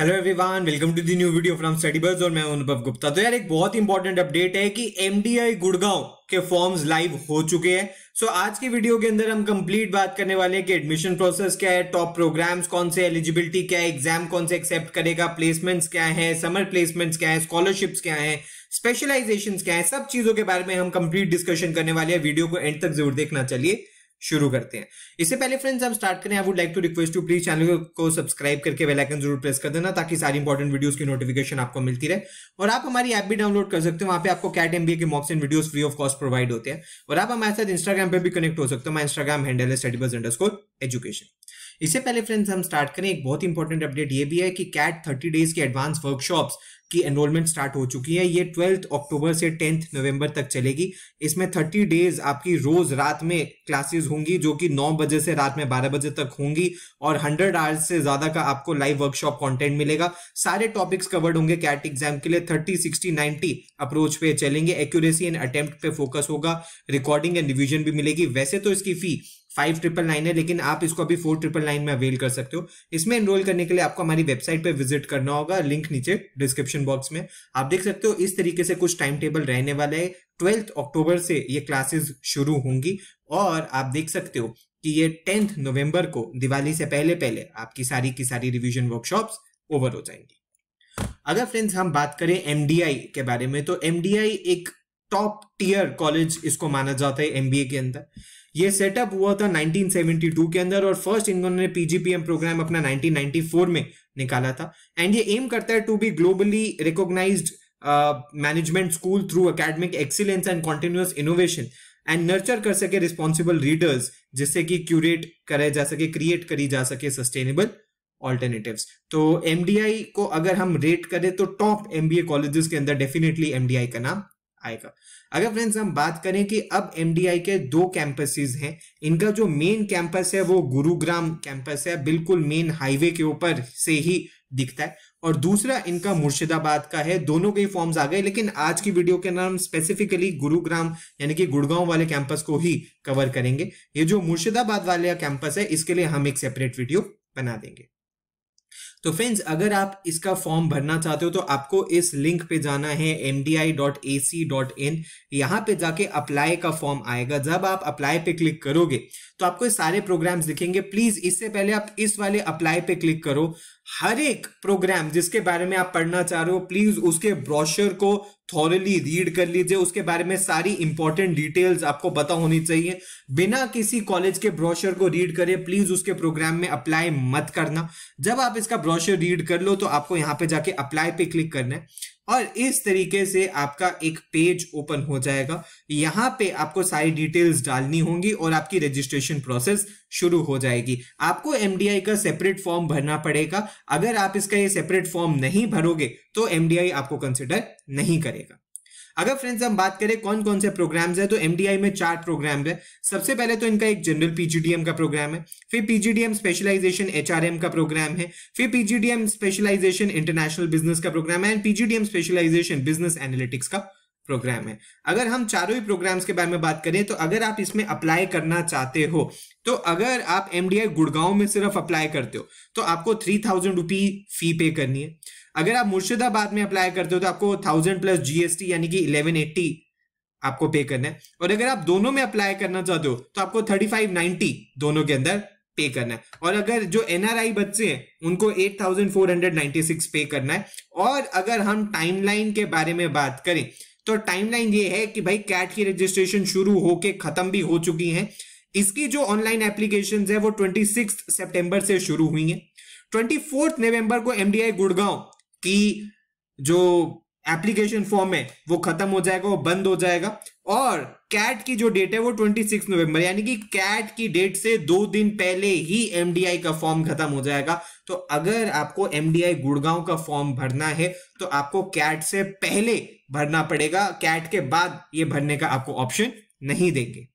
hello everyone welcome to the new video from स्टडीबर्स और मैं अनुभव गुप्ता तो यार एक बहुत इंपॉर्टेंट अपडेट है कि एमडीआई गुड़गांव के फॉर्म्स लाइव हो चुके हैं सो so, आज की वीडियो के अंदर हम कंप्लीट बात करने वाले हैं कि एडमिशन प्रोसेस क्या है टॉप प्रोग्राम्स कौन से एलिजिबिलिटी क्या है एग्जाम कौन से एक्सेप्ट करेगा प्लेसमेंट्स क्या है समर प्लेसमेंट्स क्या है स्कॉलरशिप्स क्या है स्पेशलाइजेशन क्या है सब चीजों के बारे में हम कंप्लीट डिस्कशन करने वाले हैं वीडियो को एंड तक जरूर देखना चाहिए शुरू करते हैं इससे पहले फ्रेंड्स हम स्टार्ट करें I would like to request to please channel को सब्सक्राइब करके बेल आइकन जरूर प्रेस कर देना ताकि सारी इंपॉर्टेंट वीडियोस की नोटिफिकेशन आपको मिलती रहे और आप हमारी ऐप भी डाउनलोड कर सकते हो वहां पे आपको कैट एमबीए के mocks and videos free of cost provide होते हैं और आप हमारे साथ इंस्टाग्राम पर भी कनेक्ट हो सकते हो माई इंस्टाग्राम हैंडल है स्टडीबस एजुकेशन इससे पहले फ्रेंड्स हम स्टार्ट करें एक बहुत इंपॉर्टेंट अपडेट ये भी है कि कैट थर्टी डेज के एडवांस वर्कशॉप्स की एनरोलमेंट स्टार्ट हो चुकी है ये ट्वेल्थ अक्टूबर से टेंथ नवंबर तक चलेगी इसमें थर्टी डेज आपकी रोज रात में क्लासेस होंगी जो कि नौ बजे से रात में बारह बजे तक होंगी और हंड्रेड आवर्स से ज्यादा का आपको लाइव वर्कशॉप कंटेंट मिलेगा सारे टॉपिक्स कवर्ड होंगे कैट एग्जाम के लिए थर्टी सिक्सटी नाइनटी अप्रोच पे चलेंगे एक्यूरेसी एंड अटेम्प्ट पे फोकस होगा रिकॉर्डिंग एंड रिविजन भी मिलेगी वैसे तो इसकी फी फाइव ट्रिपल नाइन है लेकिन आप इसको अभी फोर ट्रिपल नाइन में अवेल कर सकते हो इसमें एनरोल करने के लिए आपको हमारी वेबसाइट पे विजिट करना होगा लिंक नीचे डिस्क्रिप्शन बॉक्स में आप देख सकते हो इस तरीके से कुछ टाइम टेबल रहने वाला है ट्वेल्थ अक्टूबर से ये क्लासेस शुरू होंगी और आप देख सकते हो कि ये टेंथ नवम्बर को दिवाली से पहले पहले आपकी सारी की सारी रिविजन वर्कशॉप ओवर हो जाएंगी अगर फ्रेंड्स हम बात करें एमडीआई के बारे में तो एम एक टॉप टीयर कॉलेज इसको माना जाता है एमबीए के अंदर ये सेटअप हुआ था 1972 के अंदर और फर्स्ट इन्होंने पीजीपीएम प्रोग्राम अपना 1994 में निकाला था एंड ये एम करता है to be globally recognise management school through academic excellence and continuous innovation and nurture कर सके रिस्पॉन्सिबल रीडर्स जिससे कि क्यूरेट करे जा सके क्रिएट करी जा सके सस्टेनेबल ऑल्टरनेटिव तो एम को अगर हम रेट करें तो टॉप एम ए कॉलेजेस के अंदर डेफिनेटली एमडीआई का नाम आएगा अगर फ्रेंड्स हम बात करें कि अब एम के दो कैंपसेस हैं इनका जो मेन कैंपस है वो गुरुग्राम कैंपस है बिल्कुल मेन हाईवे के ऊपर से ही दिखता है और दूसरा इनका मुर्शिदाबाद का है दोनों के फॉर्म्स आ गए लेकिन आज की वीडियो के नाम स्पेसिफिकली गुरुग्राम यानी कि गुड़गांव वाले कैंपस को ही कवर करेंगे ये जो मुर्शिदाबाद वाले कैंपस है इसके लिए हम एक सेपरेट वीडियो बना देंगे तो फ्रेंड्स अगर आप इसका फॉर्म भरना चाहते हो तो आपको इस लिंक पे जाना है M D I dot A C dot in यहाँ पे जाके अप्लाई का फॉर्म आएगा जब आप अप्लाई पे क्लिक करोगे तो आपको सारे प्रोग्राम्स दिखेंगे प्लीज इससे पहले आप इस वाले अप्लाई पे क्लिक करो हर एक प्रोग्राम जिसके बारे में आप पढ़ना चाह रहे हो प्लीज उसके ब्रोशर को थॉरली रीड कर लीजिए उसके बारे में सारी इंपॉर्टेंट डिटेल्स आपको पता होनी चाहिए बिना किसी कॉलेज के ब्रोशर को रीड करे प्लीज उसके प्रोग्राम में अप्लाई मत करना जब आप इसका ब्रोशर रीड कर लो तो आपको यहां पे जाके अप्लाई पे क्लिक करना है और इस तरीके से आपका एक पेज ओपन हो जाएगा यहाँ पे आपको सारी डिटेल्स डालनी होंगी और आपकी रजिस्ट्रेशन प्रोसेस शुरू हो जाएगी आपको एम का सेपरेट फॉर्म भरना पड़ेगा अगर आप इसका ये सेपरेट फॉर्म नहीं भरोगे तो एम आपको कंसिडर नहीं करेगा अगर फ्रेंड्स हम बात करें कौन कौन से प्रोग्राम्स है तो एमडीआई में चार प्रोग्राम है सबसे पहले तो इनका एक जनरल पीजीडीएम का प्रोग्राम है फिर पीजीडीएम स्पेशलाइजेशन एचआरएम का प्रोग्राम है फिर पीजीडीएम स्पेशलाइजेशन इंटरनेशनल बिजनेस का प्रोग्राम है and PGDM specialisation business analytics का प्रोग्राम है अगर हम चारों ही प्रोग्राम्स के बारे में बात करें तो अगर आप इसमें अप्लाई करना चाहते हो तो अगर आप एम डी गुड़गांव में सिर्फ अप्लाई करते हो तो आपको थ्री थाउजेंड रुपी फी पे करनी है अगर आप मुर्शिदाबाद में अप्लाई करते हो तो आपको थाउजेंड प्लस जीएसटी यानी कि इलेवन एट्टी आपको पे करना है और अगर आप दोनों में अप्लाई करना चाहते हो तो आपको थर्टी फाइव नाइनटी दोनों के अंदर पे करना है और अगर जो एनआरआई बच्चे हैं उनको eight thousand four hundred six पे करना है और अगर हम टाइमलाइन के बारे में बात करें तो टाइमलाइन ये है कि भाई कैट की रजिस्ट्रेशन शुरू होके खत्म भी हो चुकी है इसकी जो ऑनलाइन एप्लीकेशन है वो ट्वेंटी सितंबर से शुरू हुई है ट्वेंटी नवंबर को एमडीआई गुड़गांव की जो एप्लीकेशन फॉर्म है वो खत्म हो जाएगा वो बंद हो जाएगा और कैट की जो डेट है वो 26 नवंबर यानी कि कैट की डेट से दो दिन पहले ही एमडीआई का फॉर्म खत्म हो जाएगा तो अगर आपको एमडीआई गुड़गांव का फॉर्म भरना है तो आपको कैट से पहले भरना पड़ेगा कैट के बाद ये भरने का आपको ऑप्शन नहीं देंगे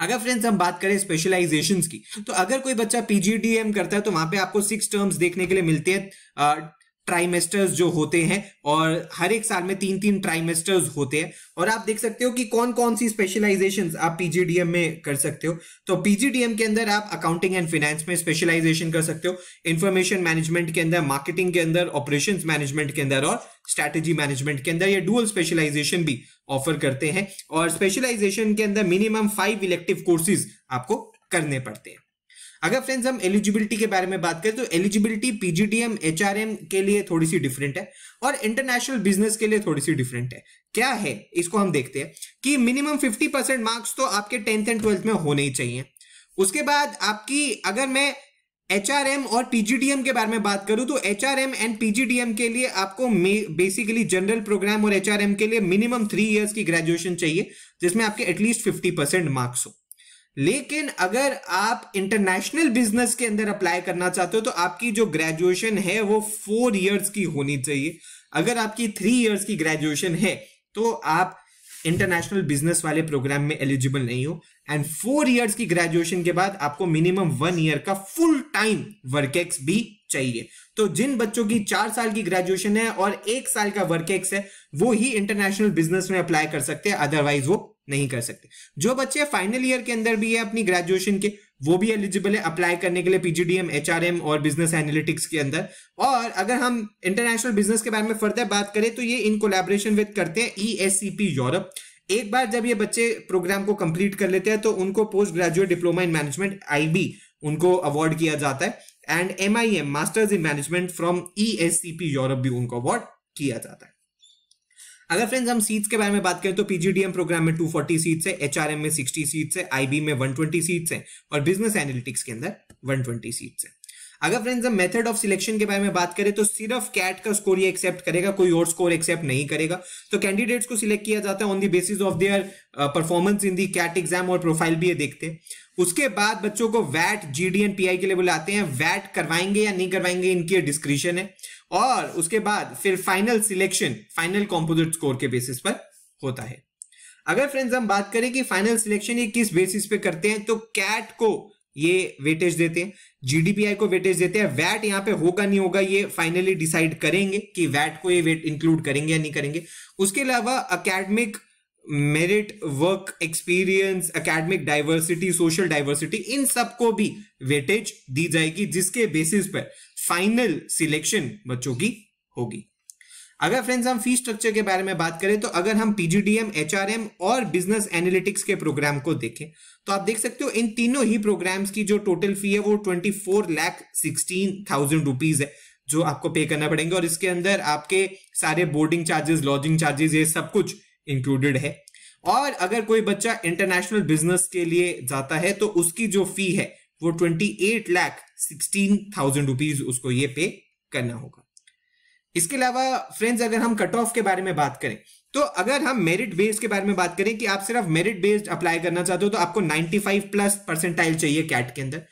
अगर फ्रेंड्स हम बात करें स्पेशलाइजेशंस की तो अगर कोई बच्चा पीजीडीएम करता है तो वहां पे आपको सिक्स टर्म्स देखने के लिए मिलते हैं ट्राइमेस्टर्स जो होते हैं और हर एक साल में तीन तीन ट्राइमेस्टर्स होते हैं और आप देख सकते हो कि कौन कौन सी स्पेशलाइजेशन आप पीजीडीएम में कर सकते हो तो पीजीडीएम के अंदर आप अकाउंटिंग एंड फाइनेंस में स्पेशलाइजेशन कर सकते हो इन्फॉर्मेशन मैनेजमेंट के अंदर मार्केटिंग के अंदर ऑपरेशन मैनेजमेंट के अंदर और स्ट्रैटेजी मैनेजमेंट के अंदर या डुअल स्पेशलाइजेशन भी ऑफर करते हैं और स्पेशलाइजेशन के अंदर मिनिमम फाइव इलेक्टिव कोर्सेज आपको करने पड़ते हैं अगर फ्रेंड्स हम एलिजिबिलिटी के बारे में बात करें तो एलिजिबिलिटी पीजीडीएम एचआरएम के लिए थोड़ी सी डिफरेंट है और इंटरनेशनल बिजनेस के लिए थोड़ी सी डिफरेंट है क्या है इसको हम देखते हैं कि मिनिमम फिफ्टी परसेंट मार्क्स तो आपके टेंथ एंड ट्वेल्थ में होने ही चाहिए उसके बाद आपकी अगर मैं एच और पीजीडीएम के बारे में बात करूं तो एच एंड पीजीडीएम के लिए आपको बेसिकली जनरल प्रोग्राम और एच के लिए मिनिमम थ्री ईयर्स की ग्रेजुएशन चाहिए जिसमें आपके एटलीस्ट फिफ्टी परसेंट मार्क्स हो लेकिन अगर आप इंटरनेशनल बिजनेस के अंदर अप्लाई करना चाहते हो तो आपकी जो ग्रेजुएशन है वो फोर इयर्स की होनी चाहिए अगर आपकी थ्री इयर्स की ग्रेजुएशन है तो आप इंटरनेशनल बिजनेस वाले प्रोग्राम में एलिजिबल नहीं हो एंड फोर इयर्स की ग्रेजुएशन के बाद आपको मिनिमम वन ईयर का फुल टाइम वर्केक्स भी चाहिए तो जिन बच्चों की चार साल की ग्रेजुएशन है और एक साल का वर्केक्स है वो ही इंटरनेशनल बिजनेस में अप्लाई कर सकते हैं अदरवाइज वो नहीं कर सकते जो बच्चे फाइनल ईयर के अंदर भी है अपनी ग्रेजुएशन के वो भी एलिजिबल है अप्लाई करने के लिए पीजीडीएम एचआरएम और बिजनेस एनालिटिक्स के अंदर और अगर हम इंटरनेशनल बिजनेस के बारे में फर्दर बात करें तो ये इन कोलेबोरेशन विद करते हैं ई e यूरोप e एक बार जब ये बच्चे प्रोग्राम को कंप्लीट कर लेते हैं तो उनको post graduate diploma in management आई उनको अवार्ड किया जाता है and M masters in management from E Europe भी उनको अवार्ड किया जाता है अगर फ्रेंड्स हम सीट्स के बारे में बात करें तो पीजीडीएम प्रोग्राम में 240 सीट्स है एचआरएम में 60 सीट्स है आईबी में 120 सीट्स है और बिजनेस एनालिटिक्स के अंदर 120 सीट्स है अगर फ्रेंड्स हम मेथड ऑफ सिलेक्शन के बारे में बात करें तो सिर्फ कैट का स्कोर ये एक्सेप्ट करेगा कोई और स्कोर एक्सेप्ट नहीं करेगा तो कैंडिडेट्स को सिलेक्ट किया जाता है on the basis of their performance in the CAT exam और प्रोफाइल भी ये देखते हैं उसके बाद बच्चों को वैट जीडीएन पीआई के लिए बुलाते हैं वैट करवाएंगे या नहीं करवाएंगे इनकी डिस्क्रिशन है और उसके बाद फिर final selection final composite score के बेसिस पर होता है अगर फ्रेंड्स हम बात करें कि फाइनल सिलेक्शन ये किस बेसिस पे करते हैं तो कैट को ये वेटेज देते हैं जीडीपीआई को वेटेज देते हैं वैट यहां पे होगा नहीं होगा ये फाइनली डिसाइड करेंगे कि वैट को ये वेट इंक्लूड करेंगे या नहीं करेंगे उसके अलावा academic merit work experience academic diversity social diversity इन सब को भी वेटेज दी जाएगी जिसके बेसिस पर फाइनल सिलेक्शन बच्चों की होगी अगर फ्रेंड्स हम फी स्ट्रक्चर के बारे में बात करें तो अगर हम पीजीडीएम एचआरएम और बिजनेस एनालिटिक्स के प्रोग्राम को देखें तो आप देख सकते हो इन तीनों ही प्रोग्राम्स की जो टोटल फी है वो twenty four lakh sixteen thousand rupees है जो आपको पे करना पड़ेंगे और इसके अंदर आपके सारे बोर्डिंग चार्जेस लॉजिंग चार्जेस ये सब कुछ इंक्लूडेड है और अगर कोई बच्चा इंटरनेशनल बिजनेस के लिए जाता है तो उसकी जो फी है वो twenty eight lakh sixteen thousand rupees उसको ये पे करना होगा इसके अलावा फ्रेंड्स अगर हम कट ऑफ के बारे में बात करें तो अगर हम मेरिट बेस्ड के बारे में बात करें कि आप सिर्फ मेरिट बेस्ड अप्लाई करना चाहते हो तो आपको 95 प्लस परसेंटाइल चाहिए कैट के अंदर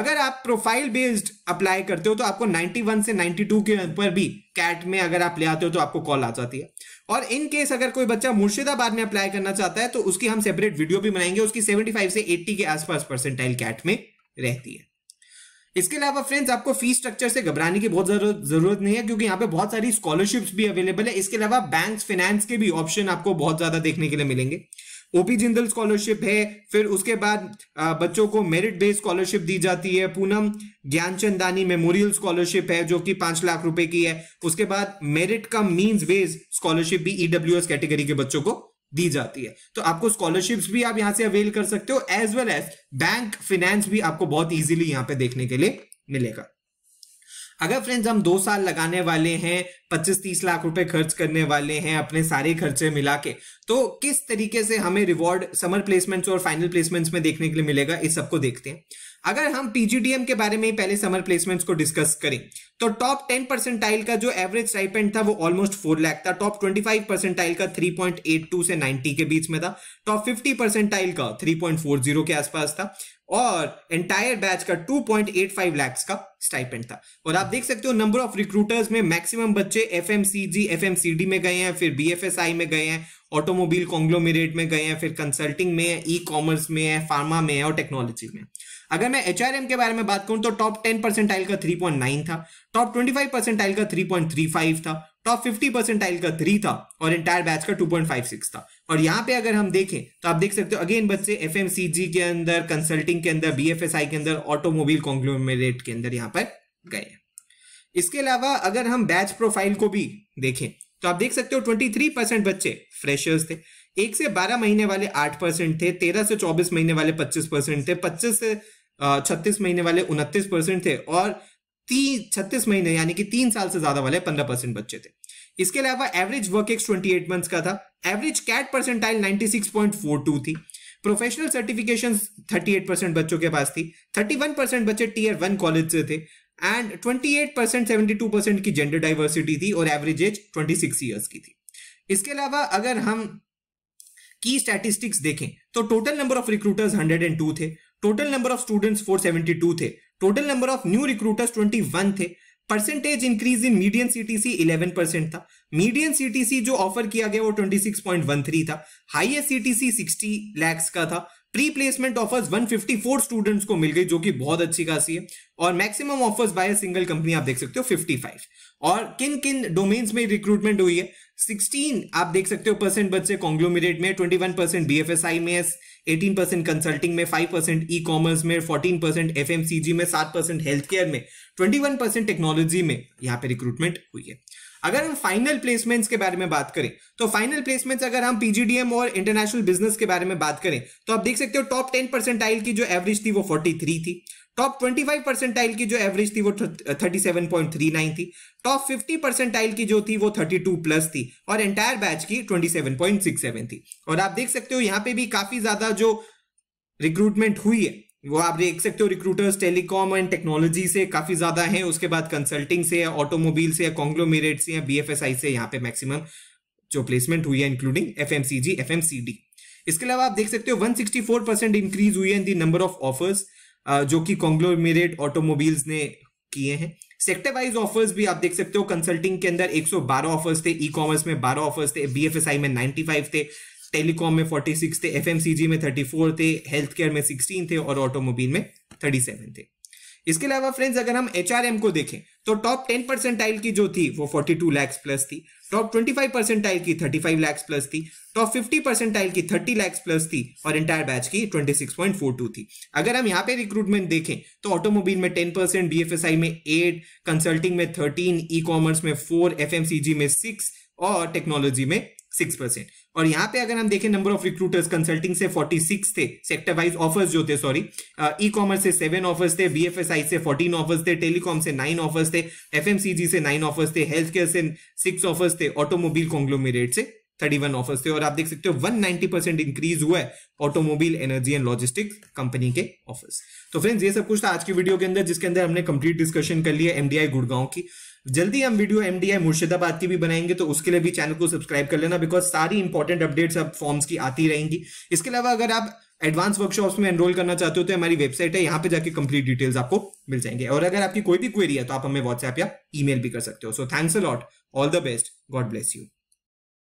अगर आप प्रोफाइल बेस्ड अप्लाई करते हो तो आपको 91 से 92 के ऊपर भी कैट में अगर आप ले आते हो तो आपको कॉल आ जाती है और इन केस अगर कोई बच्चा मुर्शिदाबाद में अप्लाई करना चाहता है तो उसकी हम सेपरेट वीडियो भी बनाएंगे उसकी 75 से 80 के आसपास परसेंटाइल कैट में रहती है इसके अलावा फ्रेंड्स आपको फीस स्ट्रक्चर से घबराने की बहुत जरूरत नहीं है क्योंकि यहाँ पे बहुत सारी स्कॉलरशिप्स भी अवेलेबल है इसके अलावा बैंक फाइनेंस के भी ऑप्शन आपको बहुत ज्यादा देखने के लिए मिलेंगे ओपी जिंदल स्कॉलरशिप है फिर उसके बाद बच्चों को मेरिट बेस्ड स्कॉलरशिप दी जाती है पूनम ज्ञानचंदानी मेमोरियल स्कॉलरशिप है जो कि पांच लाख रुपए की है उसके बाद मेरिट का मीन्स बेस्ड स्कॉलरशिप भी ईडब्ल्यू e कैटेगरी के बच्चों को दी जाती है तो आपको स्कॉलरशिप्स भी आप यहां से अवेल कर सकते हो as well as bank finance भी आपको बहुत ईजिली यहां पे देखने के लिए मिलेगा अगर फ्रेंड्स हम दो साल लगाने वाले हैं पच्चीस तीस लाख रुपए खर्च करने वाले हैं अपने सारे खर्चे मिला के तो किस तरीके से हमें रिवॉर्ड समर प्लेसमेंट्स और फाइनल प्लेसमेंट्स में देखने के लिए मिलेगा इस सबको देखते हैं अगर हम पीजीडीएम के बारे में ही पहले समर प्लेसमेंट्स को डिस्कस करें तो टॉप टेन परसेंटाइल का जो एवरेज स्टाइपेंड था वो ऑलमोस्ट फोर लाख था टॉप ट्वेंटी फाइव परसेंटाइल का थ्री पॉइंट एट टू से नाइनटी के बीच में था टॉप फिफ्टी परसेंटाइल का थ्री पॉइंट फोर जीरो के आसपास था और एंटायर बैच का 2.85 लाख का स्टाइपेंड था और आप देख सकते हो नंबर ऑफ रिक्रूटर्स में मैक्सिमम बच्चे एफएमसीजी एफएमसीडी में गए हैं फिर बीएफएसआई में गए हैं ऑटोमोबाइल कॉन्ग्लोमेरेट में गए हैं फिर कंसल्टिंग में ई कॉमर्स में है फार्मा में है और टेक्नोलॉजी में अगर मैं एच के बारे में बात करूं तो टॉप टेन परसेंट का थ्री था टॉप ट्वेंटी फाइव परसेंटाइल का थ्री था टॉप फिफ्टी परसेंटाइल का थ्री था और एंटायर बैच का टू पॉइंट फाइव सिक्स था और यहाँ पे अगर हम देखें तो आप देख सकते हो अगेन बच्चे एफ के अंदर कंसल्टिंग के अंदर बी के अंदर ऑटोमोबाइल कॉन्ग्लोमरेट के अंदर यहाँ पर गए इसके अलावा अगर हम बैच प्रोफाइल को भी देखें तो आप देख सकते हो 23 परसेंट बच्चे फ्रेशर्स थे एक से 12 महीने वाले 8 परसेंट थे 13 से 24 महीने वाले 25 परसेंट थे 25 से 36 महीने वाले 29 परसेंट थे और तीन छत्तीस महीने यानी कि तीन साल से ज्यादा वाले 15 परसेंट बच्चे थे इसके अलावा average work ex twenty eight month का था average CAT percentile ninety six point four two थी professional certification thirty eight percent बच्चों के पास थी थर्टी वन परसेंट बच्चे टीयर वन कॉलेज से थे and twenty eight percent seventy two percent की जेंडर डाइवर्सिटी थी और average age twenty six years की थी इसके अलावा अगर हम की स्टैटिस्टिक्स देखें तो total number of recruiters hundred and two थे total number of students four seventy two थे total number of new recruiters twenty one थे percentage increase in medium CTC 11 percent था मीडियम सीटीसी जो ऑफर किया गया वो 26.13 था हाईएस्ट सीटीसी 60 लैक्स का था प्री प्लेसमेंट ऑफर्स 154 स्टूडेंट्स को मिल गई जो कि बहुत अच्छी खासी है और maximum offers by single company आप देख सकते हो 55 और किन किन डोमेन्स में रिक्रूटमेंट हुई है 16 आप देख सकते हो परसेंट बच्चे कॉन्ग्लोमिरेट में 21 परसेंट बी में एटीन परसेंट कंसल्टिंग में 5 परसेंट ई कॉमर्स में 14 परसेंट एफ में 7 परसेंट हेल्थ केयर में 21 टेक्नोलॉजी में यहाँ पे रिक्रूटमेंट हुई है अगर हम फाइनल प्लेसमेंट्स के बारे में बात करें तो फाइनल प्लेसमेंट्स अगर हम पीजीडीएम और इंटरनेशनल बिजनेस के बारे में बात करें तो आप देख सकते हो टॉप 10 परसेंटाइल की जो एवरेज थी वो 43 थी टॉप 25 परसेंटाइल की जो एवरेज थी वो 37.39 uh, थी टॉप 50 परसेंटाइल की जो थी वो 32 प्लस थी और एंटायर बैच की 27.67 थी और आप देख सकते हो यहाँ पे भी काफी ज्यादा जो रिक्रूटमेंट हुई है वो आप देख सकते हो रिक्रूटर्स टेलीकॉम एंड टेक्नोलॉजी से काफी ज्यादा हैं उसके बाद कंसल्टिंग से ऑटोमोबाइल से कॉन्ग्लोमेरेट से बी एफ एस आई से यहाँ पे मैक्सिमम जो प्लेसमेंट हुई है including F M C G F M C D इसके अलावा आप देख सकते हो 164 परसेंट इंक्रीज हुई है in the number of offers जो कि कॉन्ग्लोमेरेट ऑटोमोबाइल्स ने किए हैं सेक्टर वाइज ऑफर्स भी आप देख सकते हो कंसल्टिंग के अंदर 112 ऑफर्स थे ई कॉमर्स में 12 ऑफर्स थे बीएफएसआई में 95 थे टेलीकॉम में 46 थे एफ में 34 थे हेल्थ केयर में 16 थे और ऑटोमोबाइल में 37 थे इसके अलावा फ्रेंड्स अगर हम एच को देखें तो टॉप 10 परसेंटाइल की जो थी वो 42 लाख प्लस थी टॉप 25 परसेंटाइल की 35 लाख प्लस थी टॉप 50 परसेंटाइल की 30 लाख प्लस थी और इंटायर बैच की 26.42 थी अगर हम यहाँ पे रिक्रूटमेंट देखें तो ऑटोमोबाइल में 10 परसेंट बी में 8 कंसल्टिंग में 13 ई e कॉमर्स में 4 एफ में 6 और टेक्नोलॉजी में सिक्स परसेंट और यहाँ पे अगर हम देखें नंबर ऑफ रिक्रूटर्स कंसल्टिंग से सिक्स थे सेक्टर वाइज ऑफर्स जो थे सॉरी ई कॉमर्स से सेवन ऑफर्स थे आई से फोर्टीन ऑफर्स थे टेलीकॉम से नाइन ऑफर्स थे एफएमसीजी से नाइन ऑफर्स थे हेल्थ केयर से सिक्स ऑफर्स थे ऑटोमोबाइल कॉन्ग्लोमेरेट से वन ऑफर्स थे और आप देख सकते हो 190 परसेंट इंक्रीज हुआ है automobile energy and logistics company के ऑफर्स तो फ्रेंड्स ये सब कुछ था आज की वीडियो के अंदर जिसके अंदर हमने कंप्लीट डिस्कशन कर लिया एमडीआई गुड़गांव की जल्दी हम वीडियो एमडीआई मुर्शिदाबाद की भी बनाएंगे तो उसके लिए भी चैनल को सब्सक्राइब कर लेना बिकॉज सारी इंपॉर्टेंट अपडेट्स अब फॉर्म्स की आती रहेंगी इसके अलावा अगर आप एडवांस वर्कशॉप्स में एनरोल करना चाहते हो तो हमारी वेबसाइट है यहाँ पे जाके कंप्लीट डिटेल्स आपको मिल जाएंगे और अगर आपकी कोई भी क्वेरी है तो आप हमें व्हाट्सएप या ईमेल भी कर सकते हो so thanks a lot all the best God bless you